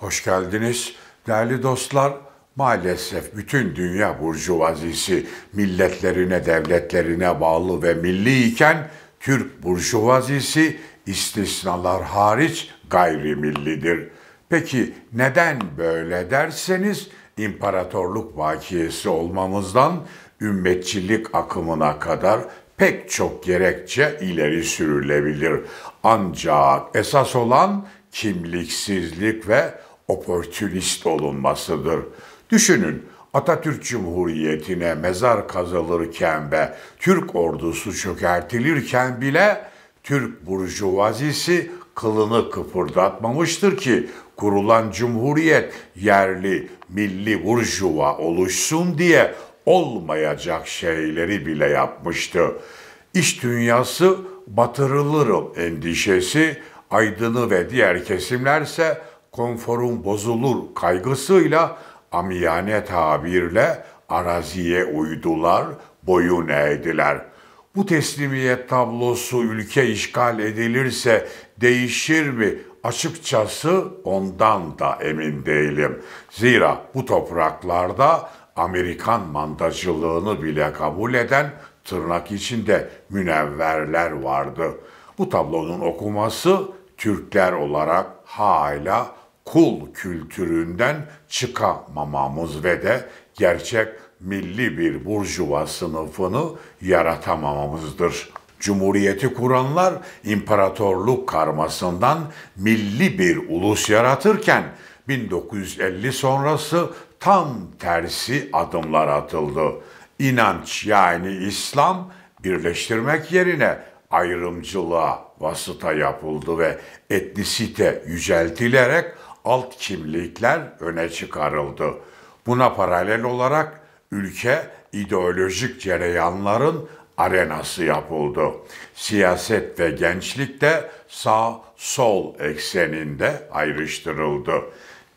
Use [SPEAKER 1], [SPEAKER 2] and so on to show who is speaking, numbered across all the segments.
[SPEAKER 1] Hoş geldiniz. Değerli dostlar, maalesef bütün dünya burjuvazisi milletlerine, devletlerine bağlı ve milli iken Türk burjuvazisi istisnalar hariç gayrimillidir. Peki neden böyle derseniz imparatorluk vakiyesi olmamızdan ümmetçilik akımına kadar pek çok gerekçe ileri sürülebilir. Ancak esas olan kimliksizlik ve oportünist olunmasıdır. Düşünün Atatürk Cumhuriyeti'ne mezar kazılırken ve Türk ordusu çökertilirken bile Türk burjuvazisi kılını kıpırdatmamıştır ki kurulan cumhuriyet yerli milli burjuva oluşsun diye olmayacak şeyleri bile yapmıştı. İş dünyası batırılırım endişesi, aydını ve diğer kesimlerse konforun bozulur kaygısıyla amiyane tabirle araziye uydular, boyun eğdiler. Bu teslimiyet tablosu ülke işgal edilirse değişir mi? Açıkçası ondan da emin değilim. Zira bu topraklarda Amerikan mandacılığını bile kabul eden tırnak içinde münevverler vardı. Bu tablonun okuması Türkler olarak hala kul kültüründen çıkamamamız ve de gerçek milli bir burjuva sınıfını yaratamamamızdır. Cumhuriyeti kuranlar imparatorluk karmasından milli bir ulus yaratırken 1950 sonrası tam tersi adımlar atıldı. İnanç yani İslam birleştirmek yerine ayrımcılığa vasıta yapıldı ve etnisite yüceltilerek alt kimlikler öne çıkarıldı. Buna paralel olarak ülke ideolojik cereyanların arenası yapıldı. Siyaset ve gençlik de sağ-sol ekseninde ayrıştırıldı.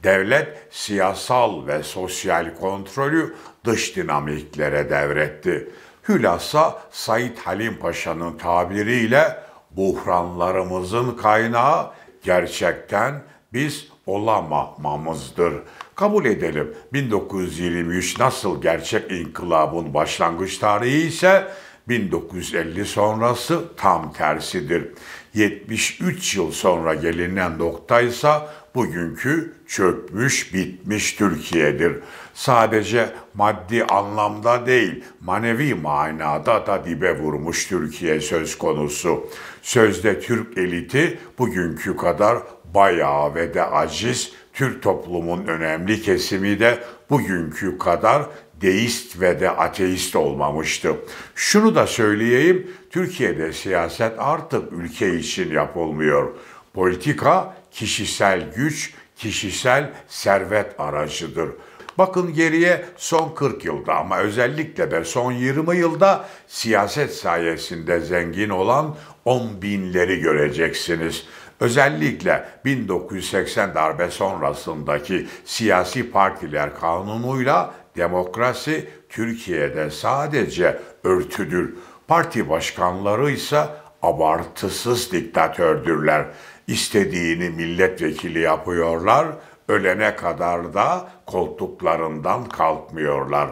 [SPEAKER 1] Devlet siyasal ve sosyal kontrolü dış dinamiklere devretti. Hülasa Said Halim Paşa'nın tabiriyle buhranlarımızın kaynağı gerçekten biz olamamamızdır. Kabul edelim 1923 nasıl gerçek inkılabın başlangıç tarihi ise 1950 sonrası tam tersidir. 73 yıl sonra gelinen nokta ise bugünkü çökmüş bitmiş Türkiye'dir. Sadece maddi anlamda değil, manevi manada da dibe vurmuş Türkiye söz konusu. Sözde Türk eliti bugünkü kadar bayağı ve de aciz, Türk toplumun önemli kesimi de bugünkü kadar deist ve de ateist olmamıştı. Şunu da söyleyeyim, Türkiye'de siyaset artık ülke için yapılmıyor. Politika kişisel güç, kişisel servet aracıdır. Bakın geriye son 40 yılda ama özellikle de son 20 yılda siyaset sayesinde zengin olan 10 binleri göreceksiniz. Özellikle 1980 darbe sonrasındaki siyasi partiler kanunuyla demokrasi Türkiye'de sadece örtüdür. Parti başkanları ise abartısız diktatördürler istediğini milletvekili yapıyorlar, ölene kadar da koltuklarından kalkmıyorlar.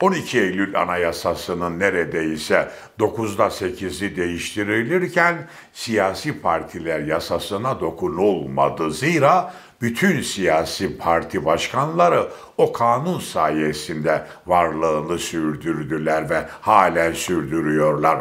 [SPEAKER 1] 12 Eylül Anayasası'nın neredeyse 9'da 8'i değiştirilirken siyasi partiler yasasına dokunulmadı. Zira bütün siyasi parti başkanları o kanun sayesinde varlığını sürdürdüler ve halen sürdürüyorlar.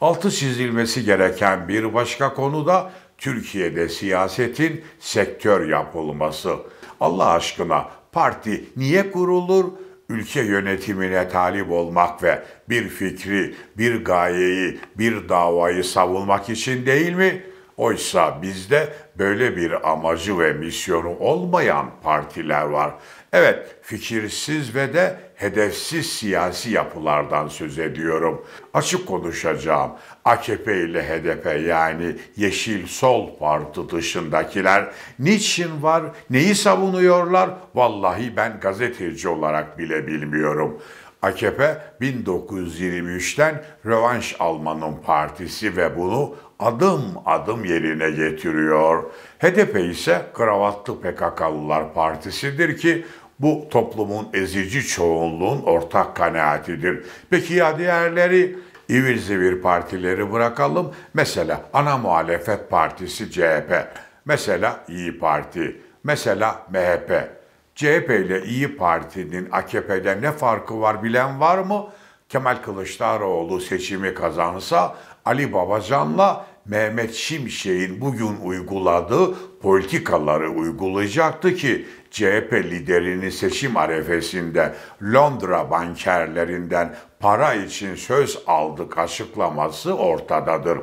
[SPEAKER 1] Altı çizilmesi gereken bir başka konu da Türkiye'de siyasetin sektör yapılması. Allah aşkına parti niye kurulur? Ülke yönetimine talip olmak ve bir fikri, bir gayeyi, bir davayı savunmak için değil mi?'' Oysa bizde böyle bir amacı ve misyonu olmayan partiler var. Evet, fikirsiz ve de hedefsiz siyasi yapılardan söz ediyorum. Açık konuşacağım. AKP ile HDP yani Yeşil Sol Parti dışındakiler niçin var, neyi savunuyorlar? Vallahi ben gazeteci olarak bile bilmiyorum. AKP 1923'ten rövanş almanın partisi ve bunu adım adım yerine getiriyor. HDP ise kravatlı PKK'lılar partisidir ki bu toplumun ezici çoğunluğun ortak kanaatidir. Peki ya diğerleri? İvil zivil partileri bırakalım. Mesela ana muhalefet partisi CHP, mesela İyi Parti, mesela MHP, CHP ile İyi Parti'nin AKP'den ne farkı var bilen var mı? Kemal Kılıçdaroğlu seçimi kazansa Ali Babacan'la Mehmet Şimşek'in bugün uyguladığı politikaları uygulayacaktı ki CHP liderini seçim arefesinde Londra bankerlerinden para için söz aldık açıklaması ortadadır.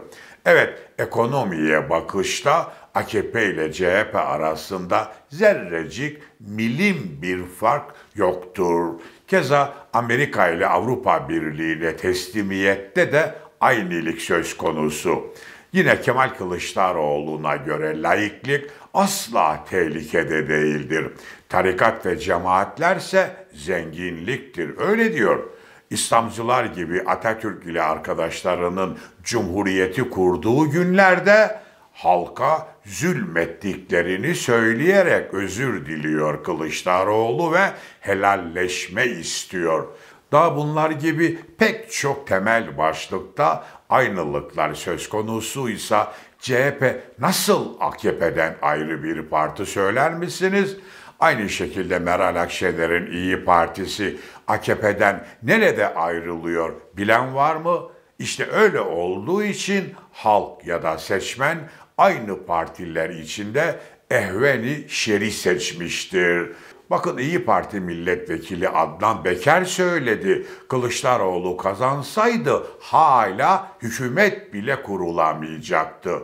[SPEAKER 1] Evet, ekonomiye bakışta AKP ile CHP arasında zerrecik milim bir fark yoktur. Keza Amerika ile Avrupa Birliği ile teslimiyette de aynilik söz konusu. Yine Kemal Kılıçdaroğlu'na göre laiklik asla tehlikede değildir. Tarikat ve cemaatlerse zenginliktir. Öyle diyor. İslamcılar gibi Atatürk ile arkadaşlarının cumhuriyeti kurduğu günlerde halka zulmettiklerini söyleyerek özür diliyor Kılıçdaroğlu ve helalleşme istiyor. Daha bunlar gibi pek çok temel başlıkta aynılıklar söz konusuysa CHP nasıl AKP'den ayrı bir parti söyler misiniz? Aynı şekilde Meral Akşener'in İyi Partisi AKP'den nerede ayrılıyor bilen var mı? İşte öyle olduğu için halk ya da seçmen aynı partiler içinde ehveni şeri seçmiştir. Bakın İyi Parti milletvekili Adnan Beker söyledi. Kılıçdaroğlu kazansaydı hala hükümet bile kurulamayacaktı.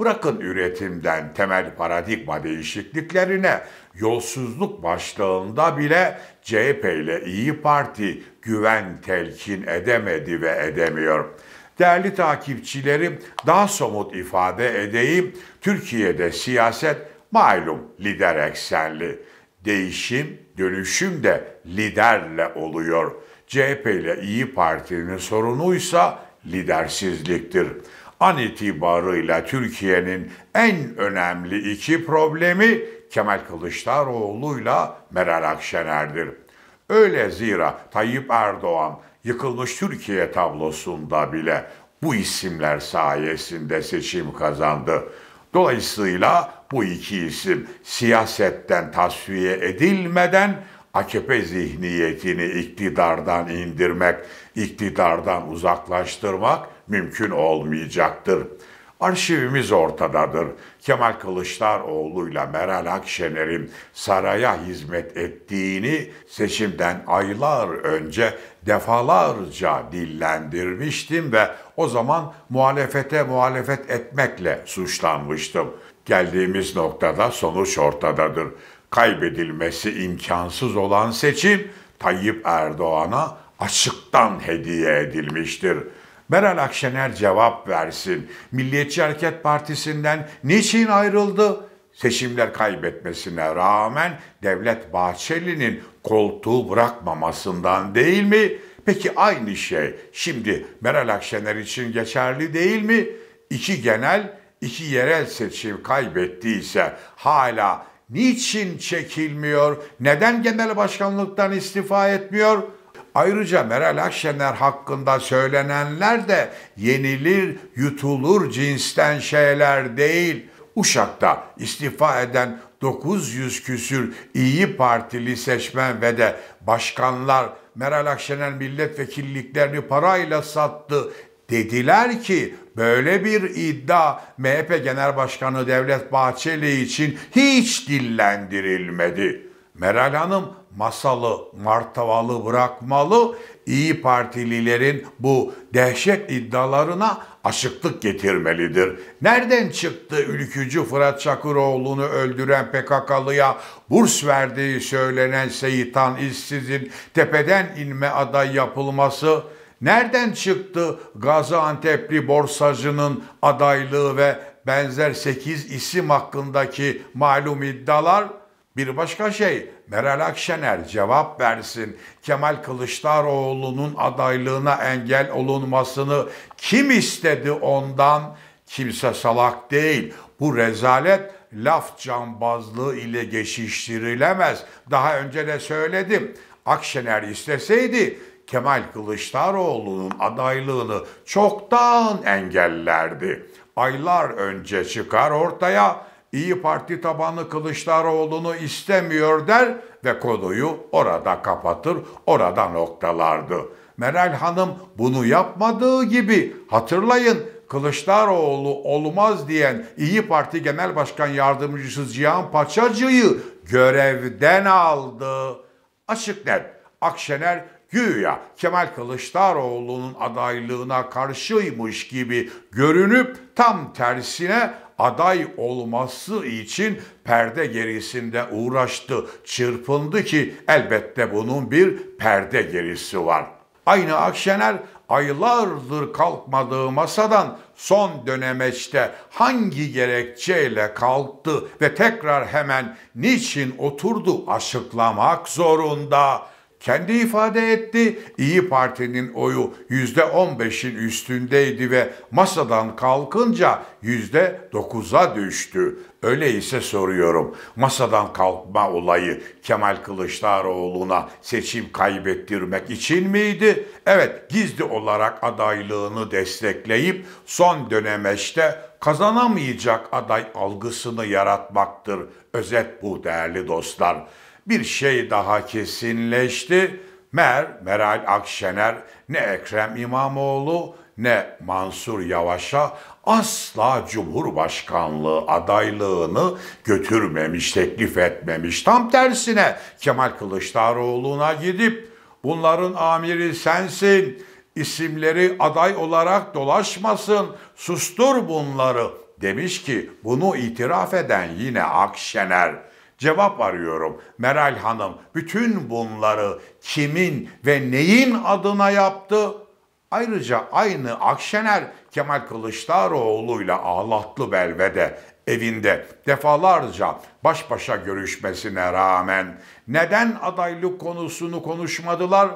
[SPEAKER 1] Bırakın üretimden temel paradigma değişikliklerine, yolsuzluk başlığında bile CHP ile İyi Parti güven telkin edemedi ve edemiyor. Değerli takipçilerim, daha somut ifade edeyim. Türkiye'de siyaset malum lider eksenli. Değişim, dönüşüm de liderle oluyor. CHP ile İyi Parti'nin sorunuysa lidersizliktir. An itibarıyla Türkiye'nin en önemli iki problemi Kemal Kılıçdaroğlu'yla Meral Akşener'dir. Öyle zira Tayyip Erdoğan yıkılmış Türkiye tablosunda bile bu isimler sayesinde seçim kazandı. Dolayısıyla bu iki isim siyasetten tasfiye edilmeden AKP zihniyetini iktidardan indirmek, iktidardan uzaklaştırmak mümkün olmayacaktır. Arşivimiz ortadadır. Kemal Kılıçdaroğlu'yla Meral Akşener'in saraya hizmet ettiğini seçimden aylar önce defalarca dillendirmiştim ve o zaman muhalefete muhalefet etmekle suçlanmıştım. Geldiğimiz noktada sonuç ortadadır. Kaybedilmesi imkansız olan seçim Tayyip Erdoğan'a açıktan hediye edilmiştir.'' Meral Akşener cevap versin. Milliyetçi Hareket Partisi'nden niçin ayrıldı? Seçimler kaybetmesine rağmen Devlet Bahçeli'nin koltuğu bırakmamasından değil mi? Peki aynı şey şimdi Meral Akşener için geçerli değil mi? İki genel, iki yerel seçim kaybettiyse hala niçin çekilmiyor? Neden genel başkanlıktan istifa etmiyor?'' Ayrıca Meral Akşener hakkında söylenenler de yenilir, yutulur cinsten şeyler değil. Uşak'ta istifa eden 900 küsür iyi Partili seçmen ve de başkanlar Meral Akşener milletvekilliklerini parayla sattı. Dediler ki böyle bir iddia MHP Genel Başkanı Devlet Bahçeli için hiç dillendirilmedi. Meral Hanım masalı, martavalı bırakmalı, İyi Partililerin bu dehşet iddialarına açıklık getirmelidir. Nereden çıktı ülkücü Fırat Çakıroğlu'nu öldüren PKK'lıya burs verdiği söylenen Seyitan İşsiz'in tepeden inme aday yapılması? Nereden çıktı Gaziantep'li borsacının adaylığı ve benzer 8 isim hakkındaki malum iddialar? Bir başka şey Meral Akşener cevap versin. Kemal Kılıçdaroğlu'nun adaylığına engel olunmasını kim istedi ondan? Kimse salak değil. Bu rezalet laf cambazlığı ile geçiştirilemez. Daha önce de söyledim. Akşener isteseydi Kemal Kılıçdaroğlu'nun adaylığını çoktan engellerdi. Aylar önce çıkar ortaya İyi Parti tabanı Kılıçdaroğlu'nu istemiyor der ve konuyu orada kapatır, orada noktalardı. Meral Hanım bunu yapmadığı gibi hatırlayın Kılıçdaroğlu olmaz diyen İyi Parti Genel Başkan Yardımcısı Cihan Paçacı'yı görevden aldı. Açık net Akşener güya Kemal Kılıçdaroğlu'nun adaylığına karşıymış gibi görünüp tam tersine aday olması için perde gerisinde uğraştı, çırpındı ki elbette bunun bir perde gerisi var. Aynı Akşener aylardır kalkmadığı masadan son dönemeçte hangi gerekçeyle kalktı ve tekrar hemen niçin oturdu açıklamak zorunda.'' kendi ifade etti. İyi Parti'nin oyu %15'in üstündeydi ve masadan kalkınca %9'a düştü. Öyleyse soruyorum. Masadan kalkma olayı Kemal Kılıçdaroğlu'na seçim kaybettirmek için miydi? Evet, gizli olarak adaylığını destekleyip son dönemeçte kazanamayacak aday algısını yaratmaktır. Özet bu değerli dostlar. Bir şey daha kesinleşti. Mer, Meral Akşener ne Ekrem İmamoğlu ne Mansur Yavaş'a asla Cumhurbaşkanlığı adaylığını götürmemiş, teklif etmemiş. Tam tersine Kemal Kılıçdaroğlu'na gidip bunların amiri sensin, isimleri aday olarak dolaşmasın, sustur bunları demiş ki bunu itiraf eden yine Akşener. Cevap arıyorum. Meral Hanım bütün bunları kimin ve neyin adına yaptı? Ayrıca aynı Akşener Kemal Kılıçdaroğlu'yla Ağlatlı Belve'de evinde defalarca baş başa görüşmesine rağmen neden adaylık konusunu konuşmadılar?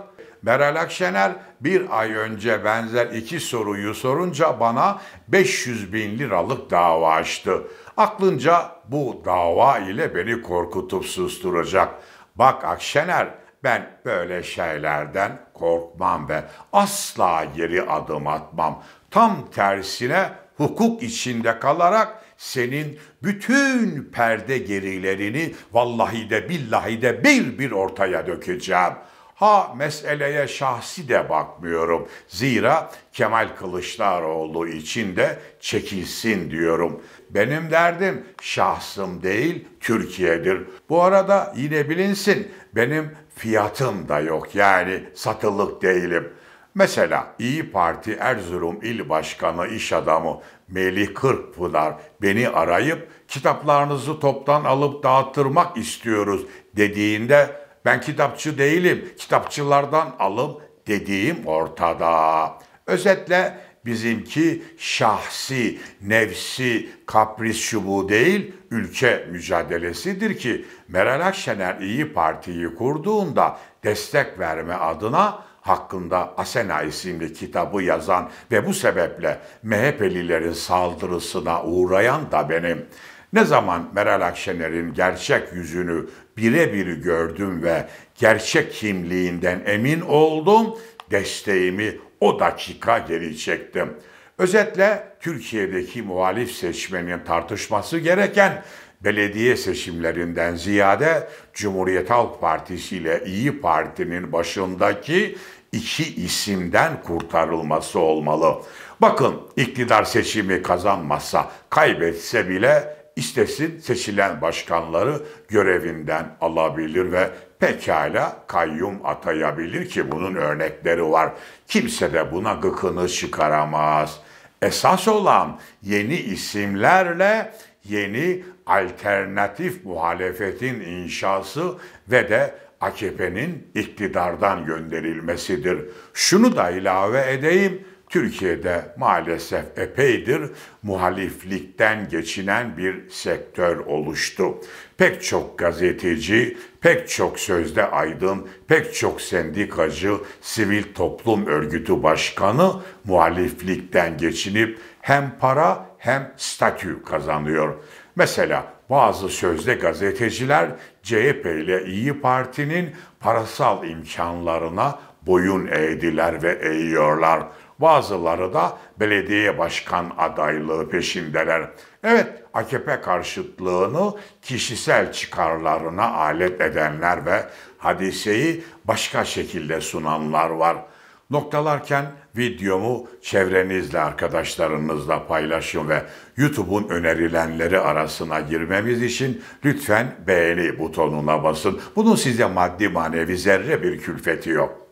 [SPEAKER 1] Meral Akşener bir ay önce benzer iki soruyu sorunca bana 500 bin liralık dava açtı. Aklınca bu dava ile beni korkutup susturacak. Bak Akşener ben böyle şeylerden korkmam ve asla geri adım atmam. Tam tersine hukuk içinde kalarak senin bütün perde gerilerini vallahi de billahi de bir bir ortaya dökeceğim.'' Ha meseleye şahsi de bakmıyorum. Zira Kemal Kılıçdaroğlu için de çekilsin diyorum. Benim derdim şahsım değil Türkiye'dir. Bu arada yine bilinsin benim fiyatım da yok yani satılık değilim. Mesela İyi Parti Erzurum İl Başkanı iş adamı Melih Kırkpınar beni arayıp kitaplarınızı toptan alıp dağıttırmak istiyoruz dediğinde ben kitapçı değilim, kitapçılardan alım dediğim ortada. Özetle bizimki şahsi, nefsi, kapris şubu değil, ülke mücadelesidir ki Meral Akşener İyi Parti'yi kurduğunda destek verme adına hakkında Asena isimli kitabı yazan ve bu sebeple MHP'lilerin saldırısına uğrayan da benim. Ne zaman Meral Akşener'in gerçek yüzünü birebir gördüm ve gerçek kimliğinden emin oldum, desteğimi o dakika geri çektim. Özetle Türkiye'deki muhalif seçmenin tartışması gereken belediye seçimlerinden ziyade Cumhuriyet Halk Partisi ile İyi Parti'nin başındaki iki isimden kurtarılması olmalı. Bakın iktidar seçimi kazanmazsa, kaybetse bile istesin seçilen başkanları görevinden alabilir ve pekala kayyum atayabilir ki bunun örnekleri var. Kimse de buna gıkını çıkaramaz. Esas olan yeni isimlerle yeni alternatif muhalefetin inşası ve de AKP'nin iktidardan gönderilmesidir. Şunu da ilave edeyim. Türkiye'de maalesef epeydir muhaliflikten geçinen bir sektör oluştu. Pek çok gazeteci, pek çok sözde aydın, pek çok sendikacı, sivil toplum örgütü başkanı muhaliflikten geçinip hem para hem statü kazanıyor. Mesela bazı sözde gazeteciler CHP ile İyi Parti'nin parasal imkanlarına boyun eğdiler ve eğiyorlar. Bazıları da belediye başkan adaylığı peşindeler. Evet, AKP karşıtlığını kişisel çıkarlarına alet edenler ve hadiseyi başka şekilde sunanlar var. Noktalarken videomu çevrenizle, arkadaşlarınızla paylaşın ve YouTube'un önerilenleri arasına girmemiz için lütfen beğeni butonuna basın. Bunun size maddi manevi zerre bir külfeti yok.